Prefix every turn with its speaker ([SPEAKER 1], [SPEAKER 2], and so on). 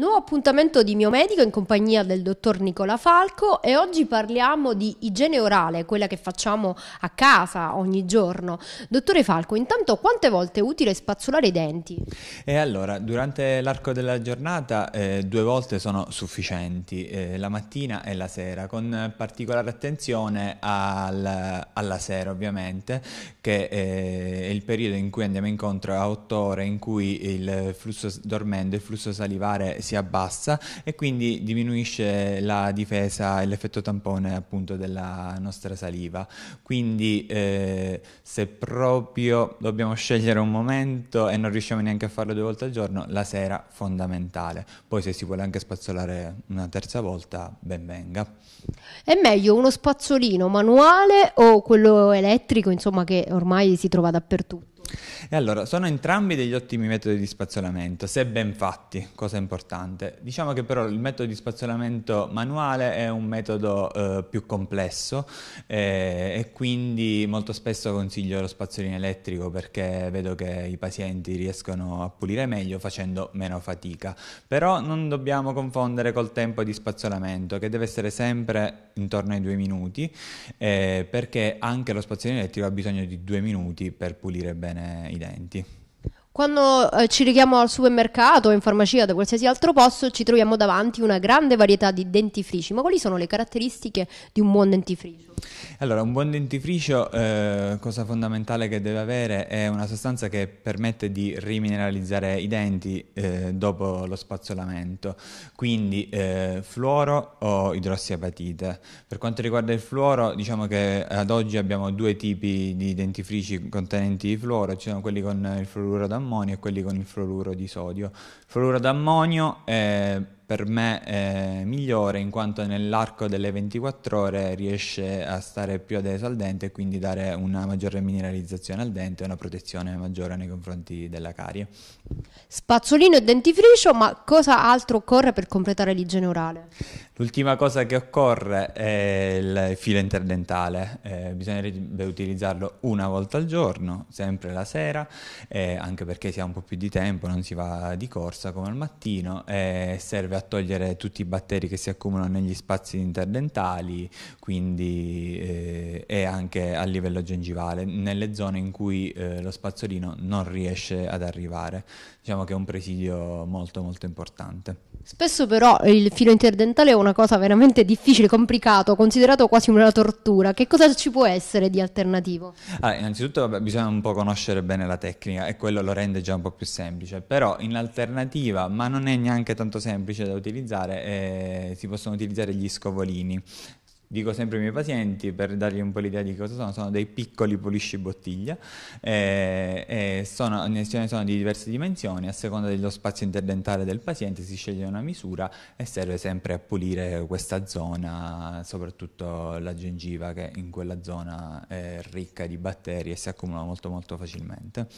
[SPEAKER 1] Nuovo appuntamento di mio medico in compagnia del dottor Nicola Falco e oggi parliamo di igiene orale, quella che facciamo a casa ogni giorno. Dottore Falco, intanto quante volte è utile spazzolare i denti?
[SPEAKER 2] E allora, durante l'arco della giornata eh, due volte sono sufficienti, eh, la mattina e la sera, con particolare attenzione al, alla sera ovviamente, che eh, è il periodo in cui andiamo incontro a otto ore in cui il flusso dormendo, il flusso salivare si si abbassa e quindi diminuisce la difesa e l'effetto tampone appunto della nostra saliva. Quindi eh, se proprio dobbiamo scegliere un momento e non riusciamo neanche a farlo due volte al giorno, la sera fondamentale. Poi se si vuole anche spazzolare una terza volta, ben venga.
[SPEAKER 1] È meglio uno spazzolino manuale o quello elettrico, insomma, che ormai si trova dappertutto?
[SPEAKER 2] E allora, sono entrambi degli ottimi metodi di spazzolamento, se ben fatti, cosa importante. Diciamo che però il metodo di spazzolamento manuale è un metodo eh, più complesso eh, e quindi molto spesso consiglio lo spazzolino elettrico perché vedo che i pazienti riescono a pulire meglio facendo meno fatica. Però non dobbiamo confondere col tempo di spazzolamento che deve essere sempre intorno ai due minuti eh, perché anche lo spazzolino elettrico ha bisogno di due minuti per pulire bene bene eh, i denti.
[SPEAKER 1] Quando eh, ci richiamo al supermercato o in farmacia da qualsiasi altro posto, ci troviamo davanti una grande varietà di dentifrici. Ma quali sono le caratteristiche di un buon dentifricio?
[SPEAKER 2] Allora, un buon dentifricio, eh, cosa fondamentale che deve avere, è una sostanza che permette di rimineralizzare i denti eh, dopo lo spazzolamento, quindi eh, fluoro o idrossiapatite. Per quanto riguarda il fluoro, diciamo che ad oggi abbiamo due tipi di dentifrici contenenti fluoro, ci sono quelli con il fluoruro d'ammoniaco d'ammonio e quelli con il fluoruro di sodio. Il fluoruro d'ammonio è per me eh, migliore in quanto nell'arco delle 24 ore riesce a stare più adeso al dente e quindi dare una maggiore mineralizzazione al dente e una protezione maggiore nei confronti della carie.
[SPEAKER 1] Spazzolino e dentifricio, ma cosa altro occorre per completare l'igiene orale?
[SPEAKER 2] L'ultima cosa che occorre è il filo interdentale, eh, bisognerebbe utilizzarlo una volta al giorno, sempre la sera, eh, anche perché si ha un po' più di tempo, non si va di corsa come al mattino, eh, serve a a togliere tutti i batteri che si accumulano negli spazi interdentali, quindi eh, e anche a livello gengivale, nelle zone in cui eh, lo spazzolino non riesce ad arrivare. Diciamo che è un presidio molto molto importante.
[SPEAKER 1] Spesso però il filo interdentale è una cosa veramente difficile, complicato, considerato quasi una tortura. Che cosa ci può essere di alternativo?
[SPEAKER 2] Allora, ah, innanzitutto vabbè, bisogna un po' conoscere bene la tecnica e quello lo rende già un po' più semplice, però in alternativa, ma non è neanche tanto semplice da utilizzare eh, si possono utilizzare gli scovolini. Dico sempre ai miei pazienti per dargli un po' l'idea di cosa sono, sono dei piccoli pulisci bottiglia, eh, eh, sono, ne sono di diverse dimensioni, a seconda dello spazio interdentale del paziente si sceglie una misura e serve sempre a pulire questa zona, soprattutto la gengiva che in quella zona è ricca di batteri e si accumula molto molto facilmente.